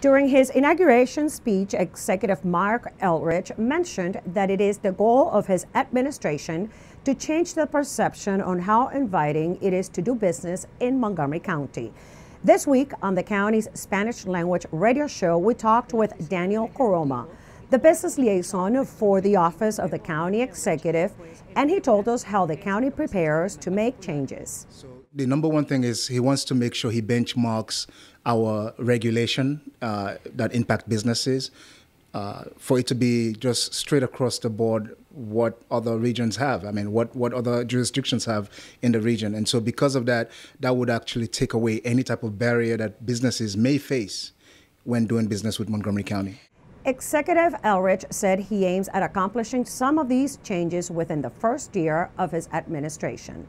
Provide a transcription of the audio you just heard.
During his inauguration speech, Executive Mark Elrich mentioned that it is the goal of his administration to change the perception on how inviting it is to do business in Montgomery County. This week on the county's Spanish language radio show, we talked with Daniel Coroma, the business liaison for the office of the county executive, and he told us how the county prepares to make changes the number one thing is he wants to make sure he benchmarks our regulation uh, that impact businesses uh, for it to be just straight across the board what other regions have. I mean, what, what other jurisdictions have in the region. And so, because of that, that would actually take away any type of barrier that businesses may face when doing business with Montgomery County. Executive Elrich said he aims at accomplishing some of these changes within the first year of his administration.